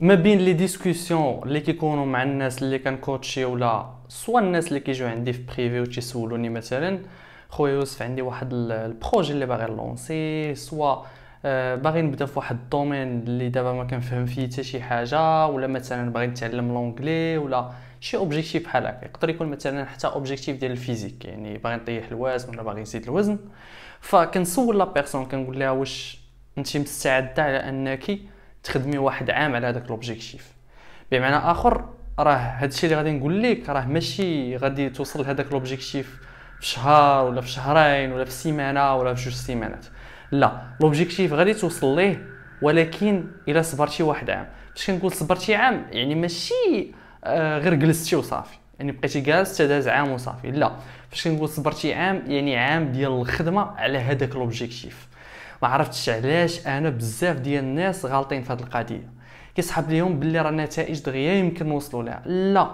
ما بين لي ديسكوسيون اللي كيكونوا مع الناس اللي كنكوتشي ولا سوا الناس اللي كيجيو عندي في بريفي تيسولوني مثلا خويا يوسف عندي واحد البروجي اللي باغي لونسي سوا آه، باغي نبدا في واحد الدومين اللي دابا ما كنفهم فيه حتى شي حاجه ولا مثلا باغي نتعلم لونجلي ولا شي اوبجيكتيف بحال هكا يقدر يكون مثلا حتى اوبجيكتيف ديال الفيزيك يعني باغي نطيح الوزن ولا باغي نزيد الوزن فكنسول لا بيرسون كنقول لها واش انت مستعده على انك تخدمي واحد عام على هذاك لوبجيكتيف بمعنى اخر راه هادشي اللي غادي نقول لك راه ماشي غادي توصل لهذاك لوبجيكتيف في شهر ولا في شهرين ولا في سيمانه ولا في جوج سيمانات لا لوبجيكتيف غادي توصل ليه ولكن الا صبرتي واحد عام فاش كنقول صبرتي عام يعني ماشي آه غير جلستي وصافي يعني بقيتي جالس داز عام وصافي لا فاش كنقول صبرتي عام يعني عام ديال الخدمه على هذاك لوبجيكتيف ما عرفتش علاش انا بزاف ديال الناس غالطين في هذه القضيه كيسحب ليهم باللي راه النتائج دغيا يمكن نوصلوا لها لا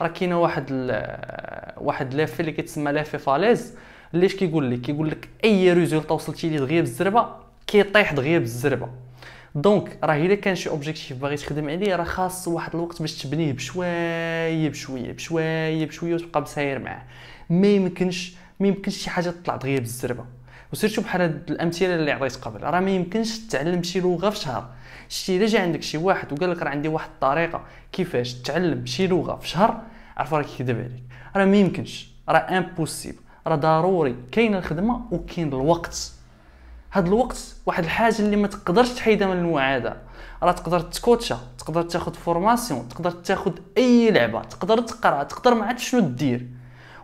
راه كاينه واحد ال... واحد لافه اللي كتسمى لافه فاليز اللي كيقول لك كيقول لك اي ريزولطا وصلتي ليه دغيا بالزربه كيطيح دغيا بالزربه دونك راه الا كان شي اوبجيكتيف باغي تخدم عليه راه خاص واحد الوقت باش تبنيه بشويه بشويه بشويه بشويه وتبقى مساير معاه ما يمكنش ما يمكنش شي حاجه تطلع دغيا بالزربه وسيرتو بحال هاد الامثله اللي عطيت قبل راه ما يمكنش تعلم شي لغه في شهر شتي الا جا عندك شي واحد وقال لك راه عندي واحد الطريقه كيفاش تعلم شي لغه في شهر عرف راه كيكذب عليك راه ما يمكنش راه امبوسيبل راه ضروري كاين الخدمه وكاين الوقت هاد الوقت واحد الحاجه اللي ما تقدرش تحيدها من المعاده راه تقدر تكوتشا تقدر تاخد فورماسيون تقدر تاخد اي لعبه تقدر تقرا تقدر ما عاد شنو دير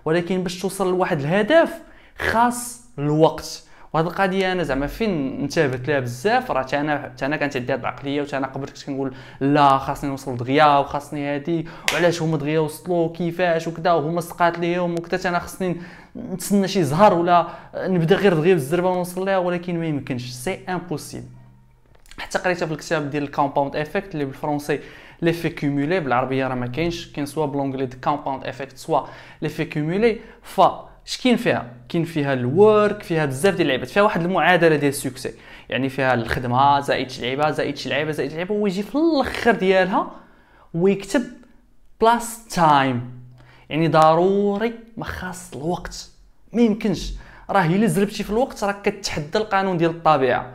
ولكن باش توصل لواحد الهدف خاص الوقت وهاد القضيه انا زعما فين انتبهت لها بزاف راه انا انا كانت عندي هاد العقليه و انا قبل كنت كنقول لا خاصني نوصل دغيا وخاصني هادي وعلاش هما دغيا وصلوا كيفاش وكذا وهما سقات ليهم وكذا انا خاصني نتسنى شي زهر ولا نبدا غير دغيا بالزربه ونوصل ليها ولكن ما يمكنش سي امبوسيبل حتى قريتها في الكتاب ديال الكومباوند افكت اللي بالفرنسي ليفي كومولي بالعربيه راه ما كاينش كاين سوا بلونجلي كومباوند افكت سوا ليفي كومولي ف اش كاين فيها كاين فيها الورك فيها بزاف ديال اللعبات فيها واحد المعادله ديال السوكسي يعني فيها الخدمه زائد شي لعيبه زائد شي لعيبه زائد شي لعيبه ويجي في الاخر ديالها ويكتب بلاس تايم يعني ضروري ما خاص الوقت ما يمكنش راه الا زربتي في الوقت راك كتحدى القانون ديال الطبيعه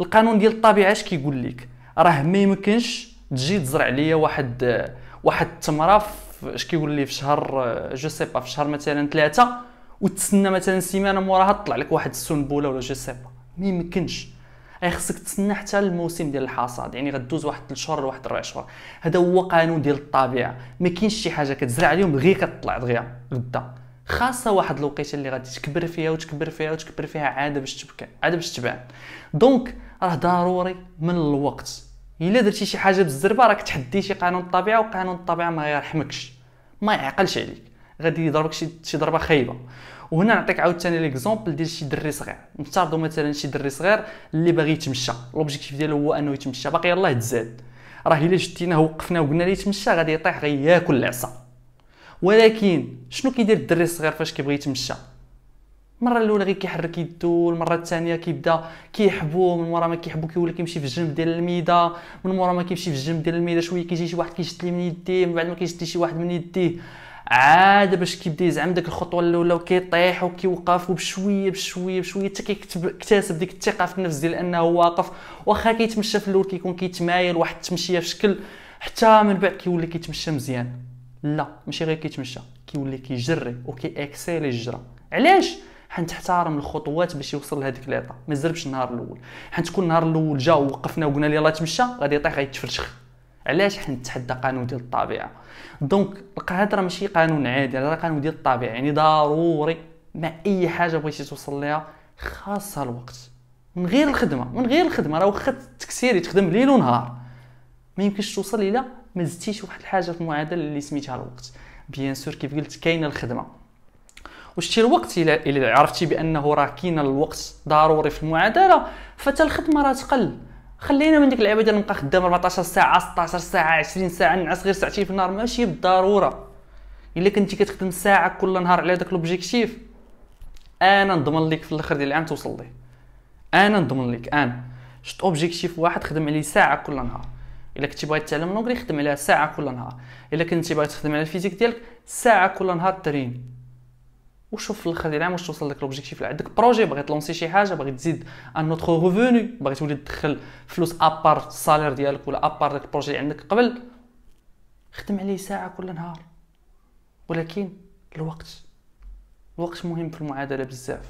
القانون ديال الطبيعه اش كيقول لك راه ما يمكنش تجي تزرع ليا واحد واحد التمره اش كيقول لي في شهر جو سي با في شهر مثلا ثلاثه وتسنى مثلا سيمانه موراها طلع لك واحد السنبله ولا جو سي با ما يمكنش خصك تسنى حتى الموسم ديال الحصاد يعني غدوز واحد 3 شهور لواحد 4 شهور هذا هو قانون ديال الطبيعه ما كاينش شي حاجه كتزرع اليوم غير كتطلع دغيا غدا خاصه واحد الوقيته اللي غادي تكبر فيها وتكبر فيها وتكبر فيها عاده باش تبكى عاده باش تبان دونك راه ضروري من الوقت الا درتي شي حاجه بالزربه راك تحدي شي قانون الطبيعه وقانون الطبيعه ما يرحمكش ما يعقلش عليك غادي يضربك شي ضربه خايبه وهنا نعطيك عاوتاني ليكزومبل ديال شي دري صغير نفترضوا مثلا شي دري صغير اللي باغي يتمشى لوبجيكتيف ديالو هو انه يتمشى باقي يلاه يتزاد راه الا شتيناه وقفناه وقلنا ليه يتمشى غادي يطيح غياكل العصا ولكن شنو كيدير الدري الصغير فاش كيبغي يتمشى المره الاولى غير كيحرك يدو المره الثانيه كيبدا كيحبو من مورا ما كيحبو كيولي كيمشي في الجنب ديال الميده من مورا ما كيمشي في الجنب ديال الميده شويه كيجي شي واحد كيشد ليه من يديه من بعد ما كيشد شي واحد من يديه عاد باش كيبدا يزعم ديك الخطوه الاولى وكيطيح وكيوقف وبشويه بشويه بشويه حتى اكتسب ديك الثقه في النفس ديال انه واقف واخا كيتمشى في الاول كيكون كيتمايل واحد التمشيه في شكل حتى من بعد كيولي كيتمشى مزيان لا ماشي غير كيتمشى كيولي كيجري وكيأكسيلي الجره علاش حنت احترم الخطوات باش يوصل لهذيك ليطا ما زربش النهار الاول حنت كل النهار الاول جا ووقفنا وقلنا ليه يلاه تمشى غادي يطيح غيتفرشخ علاش حنتحدى قانون ديال الطبيعه دونك هذا راه ماشي قانون عادي راه قانون ديال الطبيعه يعني ضروري مع اي حاجه بغيتي توصل ليها خاصها الوقت من غير الخدمه من غير الخدمه راه واخا تكسيري تخدم ليل ونهار ما يمكنش توصل الا ما زدتيش واحد الحاجه في المعادله اللي سميتها الوقت بيان سور كيف قلت كاينه الخدمه وشتي الوقت الا عرفتي بانه راه كاين الوقت ضروري في المعادله فتا الخدمه راه تقل خلينا من ديك اللعبه ديال نبقى خدام 14 ساعه 16 ساعه 20 ساعه نعس غير ساعتين في النهار ماشي بالضروره الا كنتي كتخدم ساعه كل نهار على داك لوبجيكتيف انا نضمن لك في الاخر ديال العام توصل ليه انا نضمن لك انا شت اوبجيكتيف واحد خدم عليه ساعه كل نهار الا كنتي باغي تعلم لونغري خدم عليها ساعه كل نهار الا كنتي باغي تخدم على الفيزيك ديالك ساعه كل نهار ترين وشوف في الاخر ديال العام واش توصل لك لوبجيكتيف اللي عندك بروجي باغي تلونسي شي حاجه باغي تزيد ان اوتر ريفوني باغي تولي تدخل فلوس ابار السالير ديالك ولا ابار داك البروجي اللي عندك قبل خدم عليه ساعه كل نهار ولكن الوقت الوقت مهم في المعادله بزاف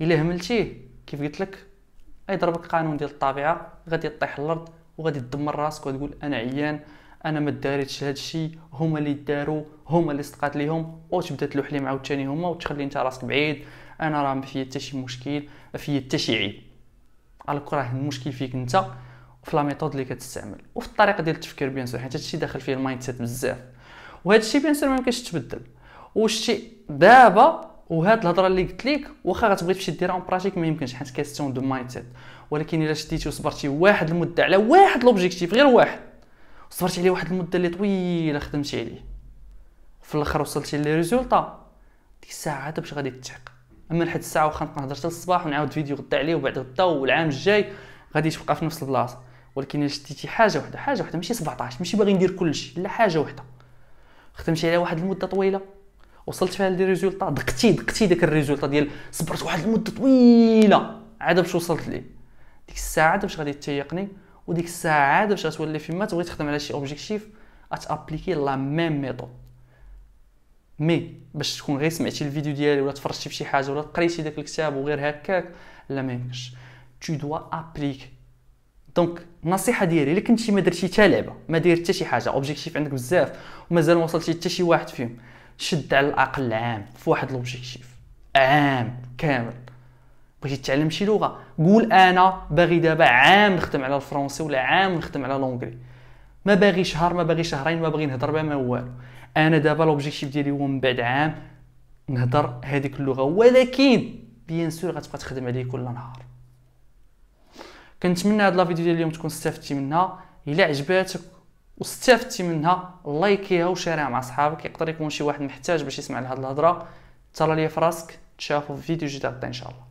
الا هملتيه كيف قلت لك ضربك قانون ديال الطبيعه غادي طيح الارض وغادي تدمر راسك وتقول انا عيان انا ما داريتش هذا الشيء هما اللي داروا هما اللي صدقات ليهم وتبدا تلوح ليهم عاوتاني هما وتخلي انت راسك بعيد انا راه ما فيا حتى شي مشكل ما فيا حتى شي عيب الك راه المشكل فيك انت وفي لا ميثود اللي كتستعمل وفي الطريقه ديال التفكير بيان سور حيت هادشي داخل فيه المايند سيت بزاف وهذا الشيء بيان سور ما يمكنش تبدل وشتي دابا وهاد الهضره اللي قلت لك واخا غتبغي تمشي ديرها اون براتيك ما يمكنش حيت كاستيون دو مايند سيت ولكن الا شديتي وصبرتي واحد المده على واحد لوبجيكتيف غير واحد صبرت عليه واحد المده اللي طويله خدمت عليه في الاخر وصلت لي ريزولطا ديك الساعه عاد باش غادي تتعق اما لحد الساعه واخا نبقى نهضر حتى الصباح ونعاود فيديو غدا عليه وبعد غدا والعام الجاي غادي تبقى في نفس البلاصه ولكن الا شديتي حاجه وحده حاجه وحده ماشي 17 ماشي باغي ندير كلشي لا حاجه وحده خدمت عليها واحد المده طويله وصلت فيها لدي ريزولطا دقتي دقتي داك الريزولطا ديال صبرت واحد المده طويله عاد باش وصلت ليه ديك الساعه عاد باش غادي تيقني وديك الساعه عاد باش غتولي فيما تبغي تخدم على شي اوبجيكتيف اتابليكي لا ميم ميثود مي باش تكون غير سمعتي الفيديو ديالي ولا تفرجتي فشي حاجه ولا قريتي داك الكتاب وغير هكاك لا ما يمكنش تو دوا ابليك دونك النصيحه ديالي الا كنتي ما درتي حتى لعبه ما داير حتى شي حاجه اوبجيكتيف عندك بزاف ومازال ما وصلتي حتى شي واحد فيهم شد على الاقل عام في واحد الاوبجيكتيف عام كامل بغيتي تتعلم شي لغه قول انا باغي دابا عام نخدم على الفرنسي ولا عام نخدم على لونجلي ما باغي شهر ما باغي شهرين ما باغي نهضر بها ما والو انا دابا لوبجيكتيف ديالي هو من بعد عام نهضر هذيك اللغه ولكن بيان سور غتبقى تخدم عليه كل نهار كنتمنى هاد لا فيديو ديال اليوم تكون استفدتي منها الا عجباتك واستفدتي منها لايكيها وشاريها مع صحابك يقدر يكون شي واحد محتاج باش يسمع لهاد الهضره تهلا ليا فراسك تشافوا في فيديو جديد ان شاء الله